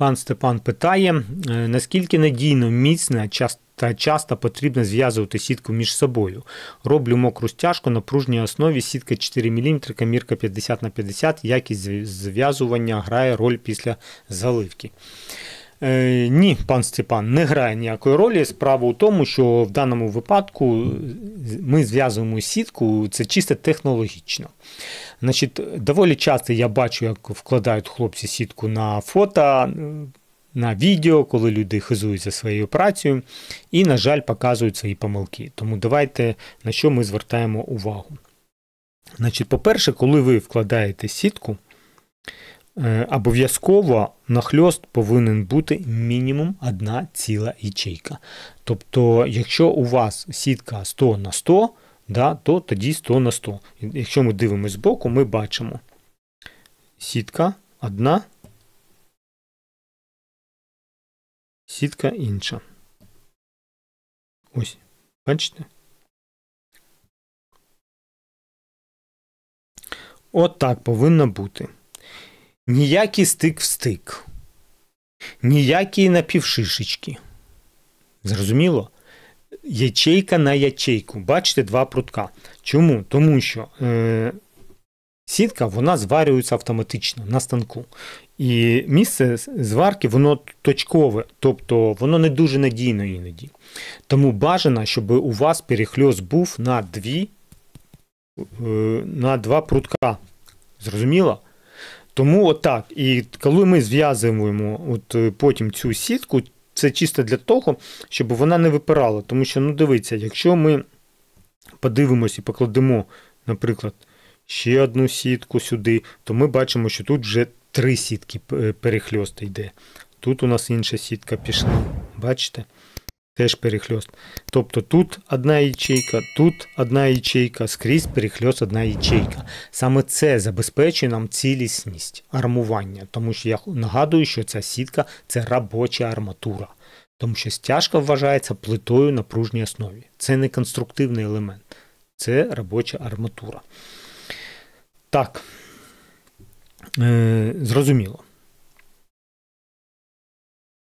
Пан Степан питає, е, наскільки надійно, міцно та часто потрібно зв'язувати сітку між собою. Роблю мокру стяжку на пружній основі сітка 4 мм, камірка 50 на 50 якість зв'язування грає роль після заливки. Е, ні, пан Степан не грає ніякої ролі. Справа у тому, що в даному випадку ми зв'язуємо сітку, це чисто технологічно. Значить, Доволі часто я бачу, як вкладають хлопці сітку на фото, на відео, коли люди хизуються своєю працею і, на жаль, показують свої помилки. Тому давайте на що ми звертаємо увагу. Значить, По-перше, коли ви вкладаєте сітку. Е, обов'язково нахльост повинен бути мінімум одна ціла ячейка. Тобто, якщо у вас сітка 100 на 100, да, то тоді 100 на 100. Якщо ми дивимося збоку, ми бачимо сітка одна, сітка інша. Ось, бачите? От так повинно бути. Ніякий стик в стик, ніякі напівшишечки. Зрозуміло? Ячейка на ячейку. Бачите, два прутка. Чому? Тому що е, сітка вона зварюється автоматично на станку. І місце зварки воно точкове, тобто воно не дуже надійно іноді. Тому бажано, щоб у вас перехльоз був на дві, е, на два прутка. Зрозуміло? Тому отак. І коли ми зв'язуємо от е, потім цю сітку, це чисто для того, щоб вона не випирала. Тому що, ну дивіться, якщо ми подивимось і покладемо, наприклад, ще одну сітку сюди, то ми бачимо, що тут вже три сітки е, перехльост йде. Тут у нас інша сітка пішла. Бачите? теж перехльост. Тобто тут одна ячейка, тут одна ячейка, скрізь перехльост одна ячейка. Саме це забезпечує нам цілісність армування, тому що я нагадую, що ця сітка це робоча арматура. Тому що стяжка вважається плитою на пружній основі. Це не конструктивний елемент, це робоча арматура. Так, е, зрозуміло.